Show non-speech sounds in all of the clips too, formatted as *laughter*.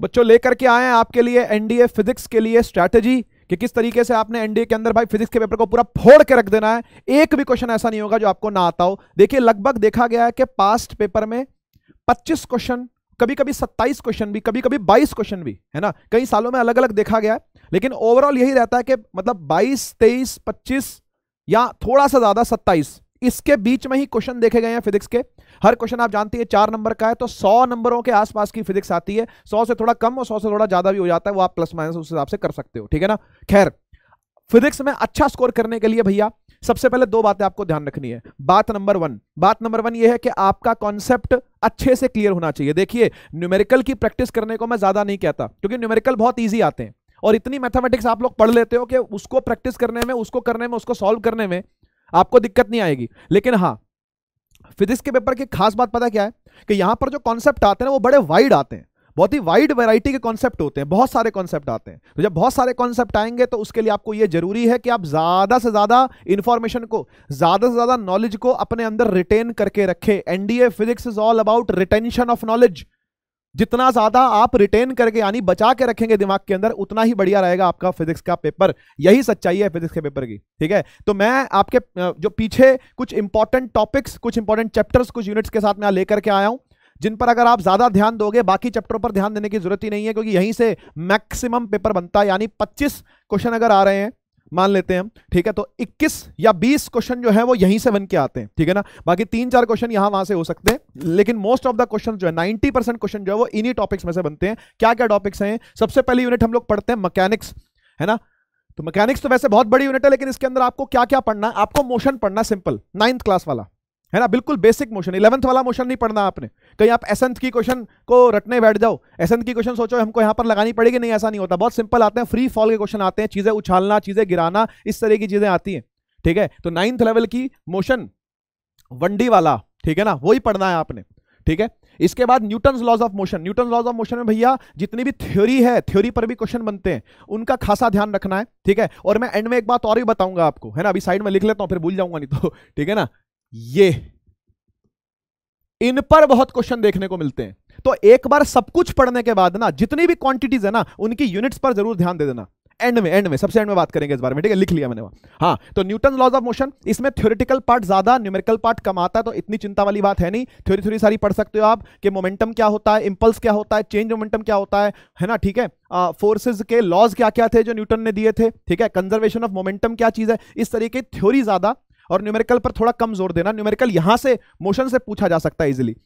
बच्चों लेकर के आए हैं आपके लिए एनडीए फिजिक्स के लिए स्ट्रैटेजी कि किस तरीके से आपने एनडीए के अंदर भाई फिजिक्स के पेपर को पूरा फोड़ के रख देना है एक भी क्वेश्चन ऐसा नहीं होगा जो आपको ना आता हो देखिए लगभग देखा गया है कि पास्ट पेपर में 25 क्वेश्चन कभी कभी 27 क्वेश्चन भी कभी कभी 22 क्वेश्चन भी है ना कई सालों में अलग अलग देखा गया है लेकिन ओवरऑल यही रहता है कि मतलब बाईस तेईस पच्चीस या थोड़ा सा ज्यादा सत्ताईस इसके बीच में ही क्वेश्चन देखे गए हैं फिजिक्स के हर क्वेश्चन आप जानती है चार नंबर का है तो सौ नंबरों के आसपास की फिजिक्स आती है सौ से थोड़ा कम और सौ से थोड़ा ज्यादा भी हो जाता है वो आप प्लस माइनस उस हिसाब से कर सकते हो ठीक है ना खैर फिजिक्स में अच्छा स्कोर करने के लिए भैया सबसे पहले दो बातें आपको ध्यान रखनी है बात नंबर वन बात नंबर वन ये है कि आपका कॉन्सेप्ट अच्छे से क्लियर होना चाहिए देखिए न्यूमेरिकल की प्रैक्टिस करने को मैं ज्यादा नहीं कहता क्योंकि न्यूमेरिकल बहुत ईजी आते हैं और इतनी मैथमेटिक्स आप लोग पढ़ लेते हो कि उसको प्रैक्टिस करने में उसको करने में उसको सॉल्व करने में आपको दिक्कत नहीं आएगी लेकिन हाँ फिजिक्स के पेपर की खास बात पता क्या है कि यहां पर जो कॉन्सेप्ट आते हैं वो बड़े वाइड आते हैं बहुत ही वाइड वैरायटी के कॉन्सेप्ट होते हैं बहुत सारे कॉन्सेप्ट आते हैं तो जब बहुत सारे कॉन्सेप्ट आएंगे तो उसके लिए आपको ये जरूरी है कि आप ज़्यादा से ज़्यादा इंफॉर्मेशन को ज़्यादा से ज़्यादा नॉलेज को अपने अंदर रिटेन करके रखें NDA physics is all about retention of knowledge जितना ज्यादा आप रिटेन करके यानी बचा के रखेंगे दिमाग के अंदर उतना ही बढ़िया रहेगा आपका फिजिक्स का पेपर यही सच्चाई है फिजिक्स के पेपर की ठीक है तो मैं आपके जो पीछे कुछ इंपॉर्टेंट टॉपिक्स कुछ इंपॉर्टेंट चैप्टर्स कुछ यूनिट्स के साथ मैं लेकर के आया हूँ जिन पर अगर आप ज्यादा ध्यान दोगे बाकी चैप्टरों पर ध्यान देने की जरूरत ही नहीं है क्योंकि यहीं से मैक्सिमम पेपर बनता है यानी 25 क्वेश्चन अगर आ रहे हैं मान लेते हैं ठीक है तो 21 या 20 क्वेश्चन जो है वो यहीं से बन के आते हैं ठीक है ना बाकी तीन चार क्वेश्चन यहां वहां से हो सकते हैं लेकिन मोस्ट ऑफ द क्वेश्चन जो है 90 परसेंट क्वेश्चन जो है वो इन्हीं टॉपिक्स में से बनते हैं क्या क्या टॉपिक्स हैं सबसे पहले यूनिट हम लोग पढ़ते हैं मकैनिक्स है ना तो मैकेनिक्स तो वैसे बहुत बड़ी यूनिट है लेकिन इसके अंदर आपको क्या क्या पढ़ना है आपको मोशन पढ़ना सिंपल नाइन्थ क्लास वाला है ना बिल्कुल बेसिक मोशन इलेवंथ वाला मोशन नहीं पढ़ना आपने कहीं आप एसेंथ की क्वेश्चन को रटने बैठ जाओ एसंथ की क्वेश्चन सोचो हमको यहाँ पर लगानी पड़ेगी नहीं ऐसा नहीं होता बहुत सिंपल आते हैं फ्री फॉल के क्वेश्चन आते हैं चीज़ें उछालना चीज़ें गिराना इस तरह की चीज़ें आती हैं ठीक है तो नाइन्थ लेवल की मोशन वनडी वाला ठीक है ना वही पढ़ना है आपने ठीक है इसके बाद Newton laws of motion Newton laws of motion में भैया जितनी भी थ्योरी है थ्योरी पर भी क्वेश्चन बनते हैं उनका खासा ध्यान रखना है ठीक है और मैं एंड में एक बात और भी बताऊंगा आपको है ना अभी साइड में लिख लेता हूँ फिर भूल जाऊंगा नहीं तो *laughs* ठीक है ना ये इन पर बहुत क्वेश्चन देखने को मिलते हैं तो एक बार सब कुछ पढ़ने के बाद ना जितनी भी क्वांटिटीज है ना उनकी यूनिट्स पर जरूर ध्यान दे देना एंड में एंड में सबसे एंड में बात करेंगे इस बारे में ठीक है लिख लिया मैंने हाँ तो न्यूटन लॉज ऑफ मोशन इसमें थ्योरेटिकल पार्ट ज्यादा न्यूमेरिकल पार्ट कम आता है तो इतनी चिंता वाली बात है नहीं थ्योरी थ्योरी सारी पढ़ सकते हो आप कि मोमेंटम क्या होता है इंपल्स क्या होता है चेंज मोमेंटम क्या होता है है ना ठीक है फोर्सेज के लॉज क्या क्या थे जो न्यूटन ने दिए थे ठीक है कंजर्वेशन ऑफ मोमेंटम क्या चीज है इस तरीके थ्योरी ज्यादा और न्यूमेरिकल पर थोड़ा कम जोर देना न्यूमेरिकल यहां से मोशन से पूछा जा सकता है इजिली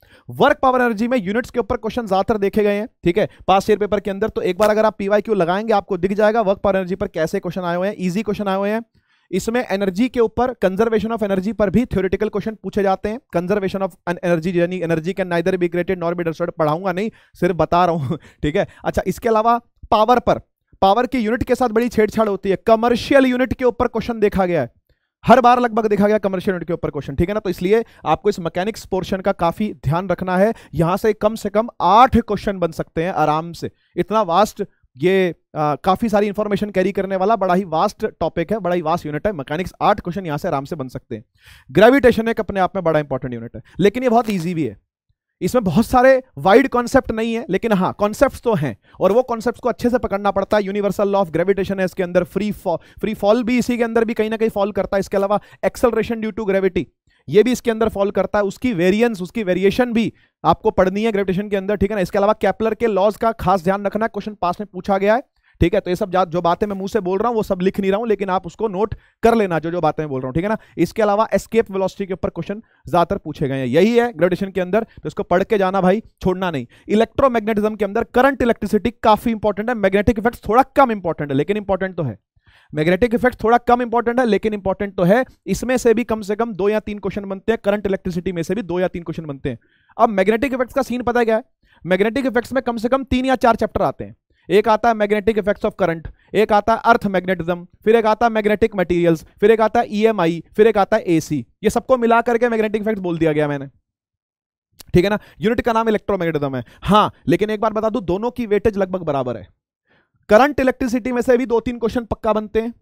वर्क पावर एनर्जी में यूनिट्स के ऊपर क्वेश्चन ज्यादातर देखे गए हैं ठीक है पास ईयर पेपर के अंदर तो एक बार अगर आप पीवाई क्यू लगाएंगे आपको दिख जाएगा वर्क पावर एनर्जी पर कैसे क्वेश्चन आए हुए हैं ईजी क्वेश्चन आए हुए हैं इसमें एनर्जी के ऊपर कंजर्वेशन ऑफ एनर्जी पर भी थ्योरेटिकल क्वेश्चन पूछे जाते हैं कंजर्वेशन ऑफ एनर्जी यानी energy can neither be created nor be destroyed पढ़ाऊंगा नहीं सिर्फ बता रहा हूँ *laughs* ठीक है अच्छा इसके अलावा पावर पर पावर की यूनिट के साथ बड़ी छेड़छाड़ होती है कमर्शियल यूनिट के ऊपर क्वेश्चन देखा गया है हर बार लगभग देखा गया कमर्शियल यूनिट के ऊपर क्वेश्चन ठीक है ना तो इसलिए आपको इस मैकेनिक्स पोर्शन का काफी ध्यान रखना है यहां से कम से कम आठ क्वेश्चन बन सकते हैं आराम से इतना वास्ट ये आ, काफी सारी इंफॉर्मेशन कैरी करने वाला बड़ा ही वास्ट टॉपिक है बड़ा ही वास्ट यूनिट है मैकेनिक्स आठ क्वेश्चन यहां से आराम से बन सकते हैं ग्रेविटेशन एक अपने आप में बड़ा इंपॉर्टेंट यूनिट है लेकिन यह बहुत ईजी भी है इसमें बहुत सारे वाइड कॉन्सेप्ट नहीं है लेकिन हाँ कॉन्सेप्ट तो हैं और वो कॉन्सेप्ट को अच्छे से पकड़ना पड़ता है यूनिवर्सल लॉ ऑफ ग्रेविटेशन है इसके अंदर फ्री फॉल फ्री फॉल भी इसी के अंदर भी कहीं ना कहीं फॉल करता है इसके अलावा एक्सेलरेशन ड्यू टू ग्रेविटी ये भी इसके अंदर फॉल करता है उसकी वेरियंस उसकी वेरिएशन भी आपको पढ़नी है ग्रेविटेशन के अंदर ठीक है ना इसके अलावा कैपलर के लॉज का खास ध्यान रखना क्वेश्चन पास में पूछा गया है ठीक है तो ये सब जो बातें मैं मुंह से बोल रहा हूं वो सब लिख नहीं रहा हूं लेकिन आप उसको नोट कर लेना जो जो बातें बोल रहा हूं ठीक है ना इसके अलावा एस्केप वेलोसिटी के ऊपर क्वेश्चन ज्यादातर पूछे गए हैं यही है ग्रेडेशन के अंदर तो इसको पढ़ के जाना भाई छोड़ना नहीं इलेक्ट्रोमैग्नेटिज्म के अंदर करंट इलेक्ट्रिसिटी काफी इंपॉर्टेंट है मैग्नेटिक इफेक्ट थोड़ा कम इंपॉर्टेंट है लेकिन इंपॉर्टेंट तो है मैग्नेटिक इफेक्ट थोड़ा कम इंपॉर्टेंट है लेकिन इंपॉर्टेंट तो है इसमें से भी कम से कम दो या तीन क्वेश्चन बनते हैं करंट इलेक्ट्रिसिटी में से भी दो या तीन क्वेश्चन बनते हैं अब मैग्नेटिक इफेक्ट्स का सीन पता क्या है मैग्नेटिक इफेक्ट्स में कम से कम तीन या चार चैप्टर आते हैं एक आता है मैग्नेटिक इफेक्ट्स ऑफ करंट एक आता है अर्थ मैग्नेटिज्म फिर एक आता है मैग्नेटिक मटेरियल्स फिर एक आता है ईएमआई e फिर एक आता है एसी ये सबको मिला करके मैग्नेटिक इफेक्ट बोल दिया गया मैंने ठीक है ना यूनिट का नाम इलेक्ट्रोमैग्नेटिज्म है हाँ लेकिन एक बार बता दू दोनों की वेटेज लगभग बराबर है करंट इलेक्ट्रिसिटी में से भी दो तीन क्वेश्चन पक्का बनते हैं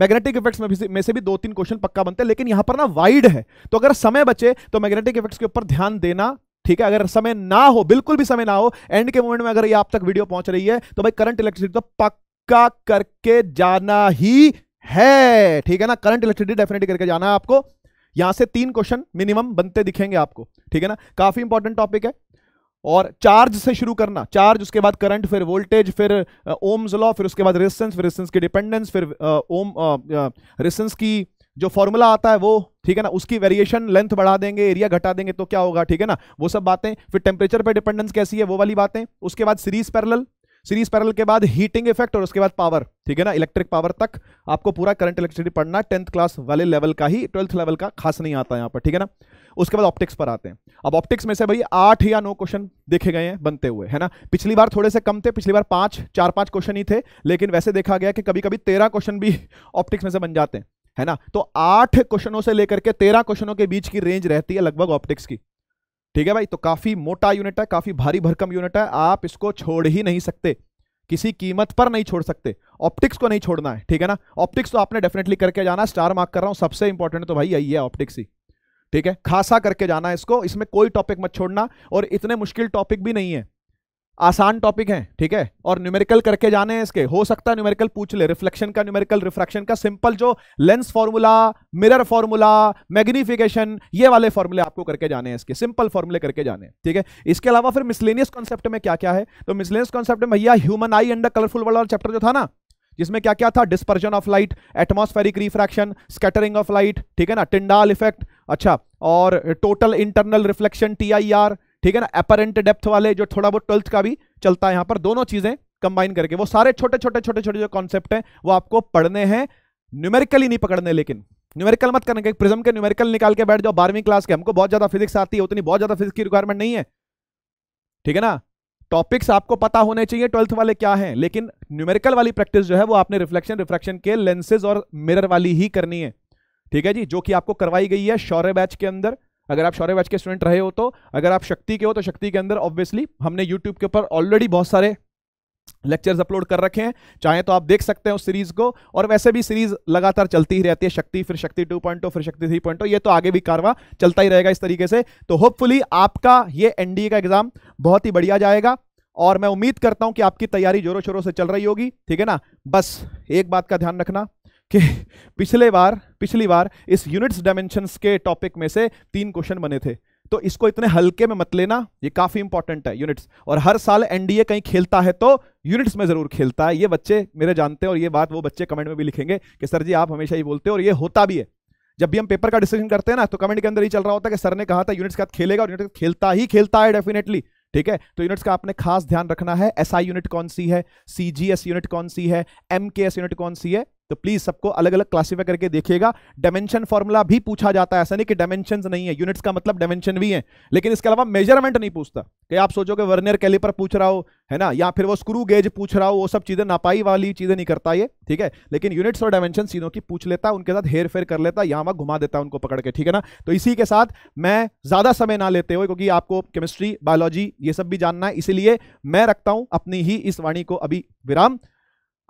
मैग्नेटिक इफेक्ट्स में, में से भी दो तीन क्वेश्चन पक्का बनते हैं लेकिन यहां पर ना वाइड है तो अगर समय बचे तो मैग्नेटिक इफेक्ट्स के ऊपर ध्यान देना ठीक है अगर समय ना हो बिल्कुल भी समय ना हो एंड के मोमेंट में अगर ये आप तक वीडियो पहुंच रही है तो भाई करंट इलेक्ट्रिसिटी तो पक्का करके जाना ही है ठीक है ना करंट इलेक्ट्रिसिटी डेफिनेटली करके जाना है आपको यहां से तीन क्वेश्चन मिनिमम बनते दिखेंगे आपको ठीक है ना काफी इंपॉर्टेंट टॉपिक है और चार्ज से शुरू करना चार्ज उसके बाद करंट फिर वोल्टेज फिर ओम्स लॉ फिर उसके बाद रेसिस्टेंस फिर रेसिस्टेंस की डिपेंडेंस फिर ओम रेसिस्टेंस की जो फॉर्मूला आता है वो ठीक है ना उसकी वेरिएशन लेंथ बढ़ा देंगे एरिया घटा देंगे तो क्या होगा ठीक है ना वो सब बातें फिर टेम्परेचर पर डिपेंडेंस कैसी है वो वाली बातें उसके बाद सीरीज पैरल सीरीज पैरल के बाद हीटिंग इफेक्ट और उसके बाद पावर ठीक है ना इलेक्ट्रिक पावर तक आपको पूरा करंट इलेक्ट्रिसिटी पढ़ना टेंथ क्लास वाले लेवल का ही ट्वेल्थ लेवल का खास नहीं आता यहाँ पर ठीक है ना उसके बाद ऑप्टिक्स पर आते हैं अब ऑप्टिक्स में से भाई आठ या नौ क्वेश्चन देखे गए हैं बनते हुए है ना पिछली बार थोड़े से कम थे पिछली बार पांच चार पांच क्वेश्चन ही थे लेकिन वैसे देखा गया कि कभी कभी तेरह क्वेश्चन भी ऑप्टिक्स में से बन जाते हैं है ना तो आठ क्वेश्चनों से लेकर के तेरह क्वेश्चनों के बीच की रेंज रहती है लगभग ऑप्टिक्स की ठीक है भाई तो काफी मोटा यूनिट है काफी भारी भरकम यूनिट है आप इसको छोड़ ही नहीं सकते किसी कीमत पर नहीं छोड़ सकते ऑप्टिक्स को नहीं छोड़ना है ठीक है ना ऑप्टिक्स तो आपने डेफिनेटली करके जाना स्टार मार्क कर रहा हूं सबसे इंपॉर्टेंट तो भाई यही है ऑप्टिक्स ही ठीक है खासा करके जाना है इसको इसमें कोई टॉपिक मत छोड़ना और इतने मुश्किल टॉपिक भी नहीं है आसान टॉपिक है ठीक है और न्यूमेरिकल करके जाने हैं इसके हो सकता है न्यूमेरिकल पूछ ले रिफ्लेक्शन का न्यूमेरिकल रिफ्रैक्शन का सिंपल जो lens formula mirror formula magnification ये वाले फॉर्मूले आपको करके जाने हैं इसके सिंपल फॉर्मूले करके जाने ठीक है इसके अलावा फिर मिसलेनियस कॉन्सेप्ट में क्या क्या है तो मिसलेनियस कॉन्सेप्ट में भैया human eye under colourful world वाला चैप्टर जो था ना जिसमें क्या क्या था dispersion of light atmospheric refraction scattering of light ठीक है ना टिंडाल इफेक्ट अच्छा और total internal reflection T I R ठीक है ना अपरेंट डेप्थ वाले जो थोड़ा बहुत ट्वेल्थ का भी चलता है यहाँ पर दोनों चीजें कंबाइन करके वो सारे छोटे छोटे छोटे छोटे जो कॉन्सेप्ट है वो आपको पढ़ने हैं न्यूमेरिकली नहीं पकड़ने लेकिन न्यूमेरिकल मत करने के प्रिज्म के न्यूमेरिकल निकाल के बैठ जाओ बारहवीं क्लास के हमको बहुत ज्यादा फिजिक्स आती है उतनी बहुत ज्यादा फिजिक्स की रिक्वायरमेंट नहीं है ठीक है ना टॉपिक्स आपको पता होने चाहिए ट्वेल्थ वाले क्या हैं लेकिन न्यूमेरिकल वाली प्रैक्टिस जो है वो आपने रिफ्लेक्शन रिफ्रैक्शन के लेंसेज और मिरर वाली ही करनी है ठीक है जी जो कि आपको करवाई गई है शौर्य बैच के अंदर अगर आप शौर्य वाच के स्टूडेंट रहे हो तो अगर आप शक्ति के हो तो शक्ति के अंदर ऑब्वियसली हमने यूट्यूब के ऊपर ऑलरेडी बहुत सारे लेक्चर्स अपलोड कर रखे हैं चाहे तो आप देख सकते हैं उस सीरीज को और वैसे भी सीरीज लगातार चलती ही रहती है शक्ति फिर शक्ति 2.0 फिर शक्ति 3.0 ये तो आगे भी कारवा चलता ही रहेगा इस तरीके से तो होपफुली आपका ये एनडीए का एग्जाम बहुत ही बढ़िया जाएगा और मैं उम्मीद करता हूं कि आपकी तैयारी जोरों शोरों से चल रही होगी ठीक है ना बस एक बात का ध्यान रखना कि पिछले बार पिछली बार इस यूनिट्स डायमेंशंस के टॉपिक में से तीन क्वेश्चन बने थे तो इसको इतने हल्के में मत लेना ये काफी इंपॉर्टेंट है यूनिट्स और हर साल एनडीए कहीं खेलता है तो यूनिट्स में जरूर खेलता है ये बच्चे मेरे जानते हैं और ये बात वो बच्चे कमेंट में भी लिखेंगे कि सर जी आप हमेशा ही बोलते हो और ये होता भी है जब भी हम पेपर का डिसीजन करते हैं ना तो कमेंट के अंदर ही चल रहा होता है कि सर ने कहा था यूनिट्स का खेलेगा और यूनिट खेलता ही खेलता है डेफिनेटली ठीक है तो यूनिट्स का आपने खास ध्यान रखना है एसआई यूनिट कौन सी है सीजीएस यूनिट कौन सी है एमकेएस यूनिट कौन सी है तो प्लीज सबको अलग अलग क्लासीफाई करके देखिएगा डायमेंशन फॉर्मूला भी पूछा जाता है ऐसा नहीं कि डायमेंशन नहीं है यूनिट्स का मतलब डायमेंशन भी है लेकिन इसके अलावा मेजरमेंट नहीं पूछता कि आप सोचोगे वर्नियर कैलिपर पूछ रहा हो है ना या फिर वो स्क्रू गेज पूछ रहा हो वो सब चीजें नापाई वाली चीजें नहीं करता ये ठीक है लेकिन यूनिट्स और डायमेंशन सीनों की पूछ लेता उनके साथ हेर फेर कर लेता यहां वहां घुमा देता उनको पकड़ के ठीक है ना तो इसी के साथ मैं ज्यादा समय ना लेते हुए क्योंकि आपको केमिस्ट्री बायोलॉजी ये सब भी जानना है इसीलिए मैं रखता हूं अपनी ही इस वाणी को अभी विराम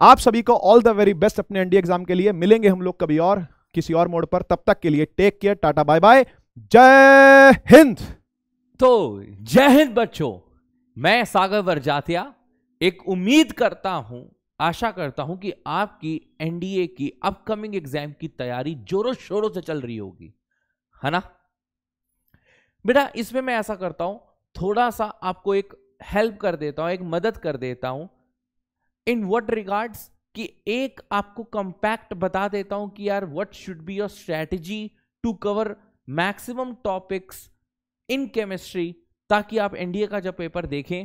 आप सभी को ऑल द वेरी बेस्ट अपने एनडीए एग्जाम के लिए मिलेंगे हम लोग कभी और किसी और मोड पर तब तक के लिए take care tata bye bye Jai Hind तो जय हिंद बच्चों मैं सागर वरजातिया एक उम्मीद करता हूं आशा करता हूं कि आपकी एनडीए की अपकमिंग एग्जाम की तैयारी जोरों शोरों से चल रही होगी है ना बेटा इसमें मैं ऐसा करता हूं थोड़ा सा आपको एक हेल्प कर देता हूं एक मदद कर देता हूं इन वट रिगार्ड्स कि एक आपको कंपैक्ट बता देता हूं कि यार what should be your strategy to cover maximum topics in chemistry ताकि आप एनडीए का जब पेपर देखें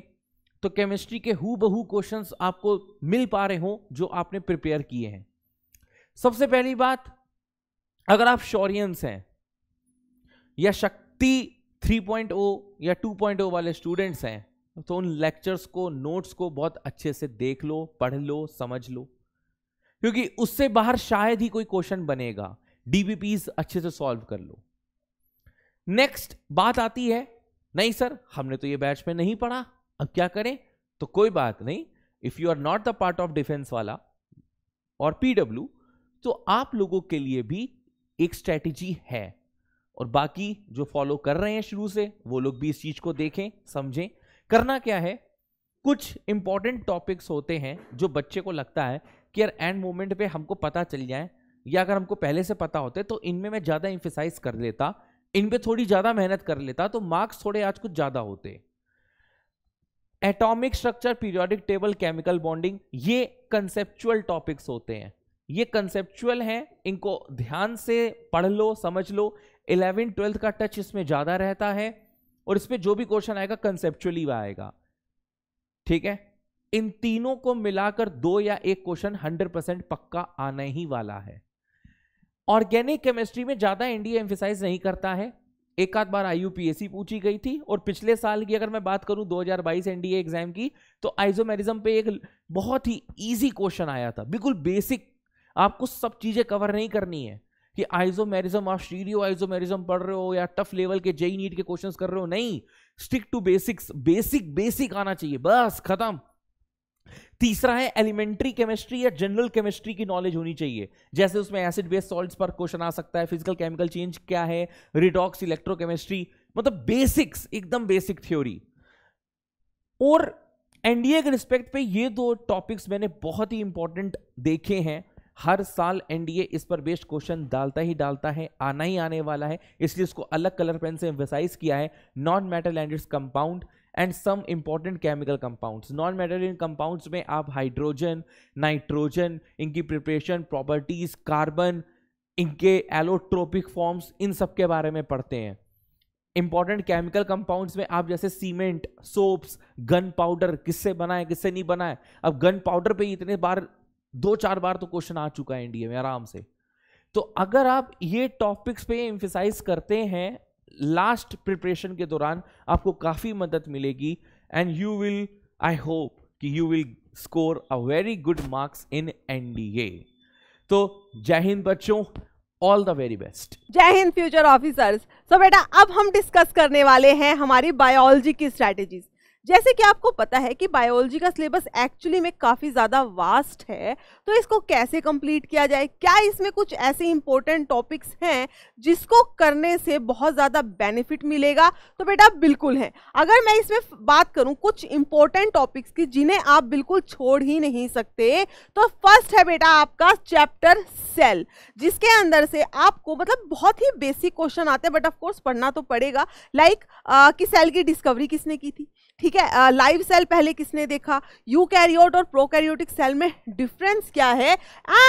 तो केमिस्ट्री के हु बहू क्वेश्चन आपको मिल पा रहे हो जो आपने प्रिपेयर किए हैं सबसे पहली बात अगर आप शौरियंस हैं या शक्ति 3.0 या 2.0 वाले स्टूडेंट्स हैं तो उन लेक्चर्स को नोट्स को बहुत अच्छे से देख लो पढ़ लो समझ लो क्योंकि उससे बाहर शायद ही कोई क्वेश्चन बनेगा डीबीपीज अच्छे से सॉल्व कर लो नेक्स्ट बात आती है नहीं सर हमने तो ये बैच में नहीं पढ़ा अब क्या करें तो कोई बात नहीं if you are not the part of defence वाला और पीडब्ल्यू तो आप लोगों के लिए भी एक स्ट्रेटेजी है और बाकी जो फॉलो कर रहे हैं शुरू से वो लोग भी इस चीज को देखें समझें करना क्या है कुछ इंपॉर्टेंट टॉपिक्स होते हैं जो बच्चे को लगता है कि यार एंड मोमेंट पे हमको पता चल जाए या अगर हमको पहले से पता होते तो इनमें मैं ज़्यादा इंफिसाइज कर लेता इन पे थोड़ी ज़्यादा मेहनत कर लेता तो मार्क्स थोड़े आज कुछ ज़्यादा होते atomic structure periodic table chemical bonding ये कंसेप्चुअल टॉपिक्स होते हैं ये कंसेप्चुअल हैं इनको ध्यान से पढ़ लो समझ लो इलेवेंथ ट्वेल्थ का टच इसमें ज़्यादा रहता है और इस पर जो भी क्वेश्चन आएगा कंसेप्चुअली आएगा ठीक है इन तीनों को मिलाकर दो या एक क्वेश्चन हंड्रेड परसेंट पक्का आने ही वाला है ऑर्गेनिक केमिस्ट्री में ज्यादा एनडीए एम्फिसाइज नहीं करता है एक आध बार आईयूपीएससी पूछी गई थी और पिछले साल की अगर मैं बात करूं 2022 एनडीए एग्जाम की तो आइजोमेरिज्म पे एक बहुत ही इजी क्वेश्चन आया था बिल्कुल बेसिक आपको सब चीजें कवर नहीं करनी है कि आइजोमेरिज्म आप स्टीरियो आइजोमेरिज्म पढ़ रहे हो या टफ लेवल के JEE NEET e e e के क्वेश्चंस कर रहे हो नहीं stick to basics basic basic आना चाहिए बस खत्म तीसरा है एलिमेंट्री केमिस्ट्री या जनरल केमिस्ट्री की नॉलेज होनी चाहिए जैसे उसमें एसिड बेस्ड सॉल्ट्स पर क्वेश्चन आ सकता है फिजिकल केमिकल चेंज क्या है रिडॉक्स इलेक्ट्रोकेमिस्ट्री मतलब बेसिक्स एकदम बेसिक थ्योरी और एनडीए के रिस्पेक्ट पे ये दो टॉपिक्स मैंने बहुत ही इंपॉर्टेंट देखे हैं हर साल एनडीए इस पर बेस्ड क्वेश्चन डालता ही डालता है आना ही आने वाला है इसलिए इसको अलग कलर पेन से एम्फेसाइज किया है non metal and its compound and some important chemical compounds non metal इन कंपाउंड्स में आप हाइड्रोजन नाइट्रोजन इनकी प्रिपरेशन प्रॉपर्टीज कार्बन इनके एलोट्रोपिक फॉर्म्स इन सब के बारे में पढ़ते हैं इंपॉर्टेंट केमिकल कंपाउंड्स में आप जैसे सीमेंट सोप्स गन पाउडर किससे बना है किससे नहीं बना है अब गन पाउडर पे इतने बार दो चार बार तो क्वेश्चन आ चुका है एनडीए में आराम से तो अगर आप ये टॉपिक्स पे इम्फिसाइज करते हैं लास्ट प्रिपरेशन के दौरान आपको काफ़ी मदद मिलेगी and you will I hope कि you will score a very good marks in NDA तो जय हिंद बच्चों ऑल द वेरी बेस्ट जय हिंद फ्यूचर ऑफिसर्स सो बेटा अब हम डिस्कस करने वाले हैं हमारी बायोलॉजी की स्ट्रेटेजी जैसे कि आपको पता है कि बायोलॉजी का सिलेबस एक्चुअली में काफ़ी ज़्यादा वास्ट है तो इसको कैसे कंप्लीट किया जाए क्या इसमें कुछ ऐसे इंपॉर्टेंट टॉपिक्स हैं जिसको करने से बहुत ज़्यादा बेनिफिट मिलेगा तो बेटा बिल्कुल है अगर मैं इसमें बात करूँ कुछ इंपॉर्टेंट टॉपिक्स की जिन्हें आप बिल्कुल छोड़ ही नहीं सकते तो फर्स्ट है बेटा आपका चैप्टर सेल जिसके अंदर से आपको मतलब बहुत ही बेसिक क्वेश्चन आते हैं बट ऑफकोर्स पढ़ना तो पड़ेगा लाइक like, uh, कि सेल की डिस्कवरी किसने की थी ठीक है लाइव सेल पहले किसने देखा यू कैरियोट और प्रोकैरियोटिक सेल में डिफरेंस क्या है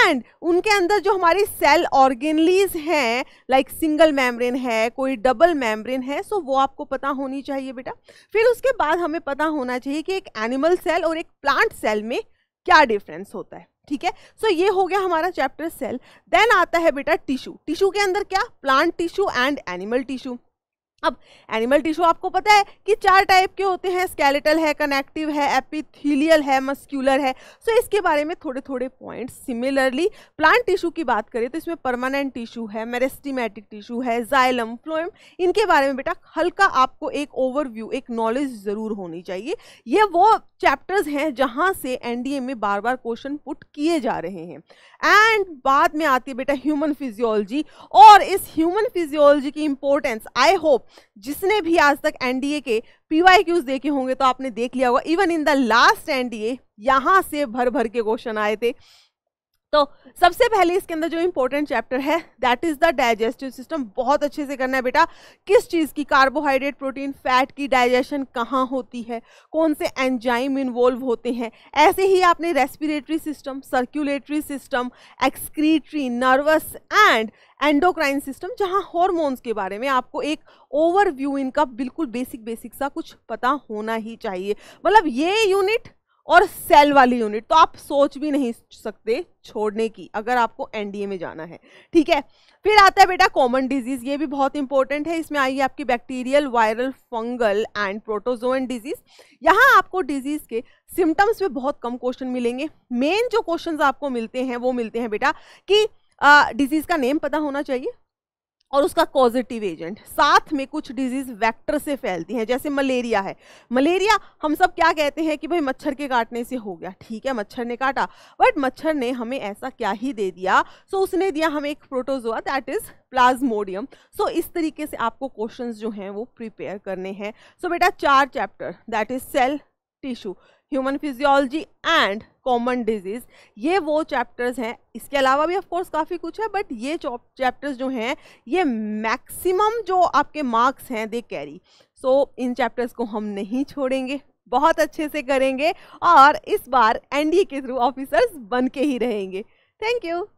एंड उनके अंदर जो हमारी सेल ऑर्गेनलीज हैं लाइक सिंगल मेम्ब्रेन है कोई डबल मेम्ब्रेन है सो वो आपको पता होनी चाहिए बेटा फिर उसके बाद हमें पता होना चाहिए कि एक एनिमल सेल और एक प्लांट सेल में क्या डिफरेंस होता है ठीक है सो ये हो गया हमारा चैप्टर सेल देन आता है बेटा टिश्यू टिश्यू के अंदर क्या plant tissue and animal tissue अब एनिमल टिश्यू आपको पता है कि चार टाइप के होते हैं स्केलेटल है कनेक्टिव है एपिथीलियल है मस्क्यूलर है सो so, इसके बारे में थोड़े थोड़े पॉइंट्स सिमिलरली प्लांट टिश्यू की बात करें तो इसमें परमानेंट टिश्यू है मेरेस्टिमेटिक टिश्यू है जाइलम फ्लोएम इनके बारे में बेटा हल्का आपको एक ओवरव्यू एक नॉलेज ज़रूर होनी चाहिए ये वो चैप्टर्स हैं जहाँ से ए में बार बार क्वेश्चन पुट किए जा रहे हैं एंड बाद में आती है बेटा ह्यूमन फिजियोलॉजी और इस ह्यूमन फिजियोलॉजी की इंपॉर्टेंस आई होप जिसने भी आज तक एनडीए के वाई क्यूज देखे होंगे तो आपने देख लिया होगा even in the last NDA यहाँ से भर भर के क्वेश्चन आए थे तो सबसे पहले इसके अंदर जो इंपॉर्टेंट चैप्टर है that is the digestive system बहुत अच्छे से करना है बेटा किस चीज़ की कार्बोहाइड्रेट प्रोटीन फैट की डाइजेशन कहाँ होती है कौन से एंजाइम इन्वॉल्व होते हैं ऐसे ही आपने respiratory system circulatory system excretory nervous and endocrine system जहाँ हॉर्मोन्स के बारे में आपको एक ओवरव्यू इनका बिल्कुल बेसिक बेसिक सा कुछ पता होना ही चाहिए मतलब ये यूनिट और सेल वाली यूनिट तो आप सोच भी नहीं सकते छोड़ने की अगर आपको एनडीए में जाना है ठीक है फिर आता है बेटा कॉमन डिजीज ये भी बहुत इंपॉर्टेंट है इसमें आई है आपकी bacterial viral fungal and protozoan disease यहाँ आपको डिजीज के सिम्टम्स में बहुत कम क्वेश्चन मिलेंगे मेन जो क्वेश्चन आपको मिलते हैं वो मिलते हैं बेटा कि डिजीज का नेम पता होना चाहिए और उसका पॉजिटिव एजेंट साथ में कुछ डिजीज वेक्टर से फैलती हैं जैसे मलेरिया है मलेरिया हम सब क्या कहते हैं कि भाई मच्छर के काटने से हो गया ठीक है मच्छर ने काटा बट मच्छर ने हमें ऐसा क्या ही दे दिया सो so, उसने दिया हमें एक protozoa that is plasmodium so इस तरीके से आपको क्वेश्चन जो हैं वो प्रिपेयर करने हैं सो so, बेटा चार chapter that is cell tissue human physiology and common disease ये वो चैप्टर्स हैं इसके अलावा भी ऑफकोर्स काफ़ी कुछ है बट ये चैप्टर्स जो हैं ये मैक्सिमम जो आपके मार्क्स हैं they carry so in chapters को हम नहीं छोड़ेंगे बहुत अच्छे से करेंगे और इस बार एनडीए के थ्रू ऑफिसर्स बन के ही रहेंगे थैंक यू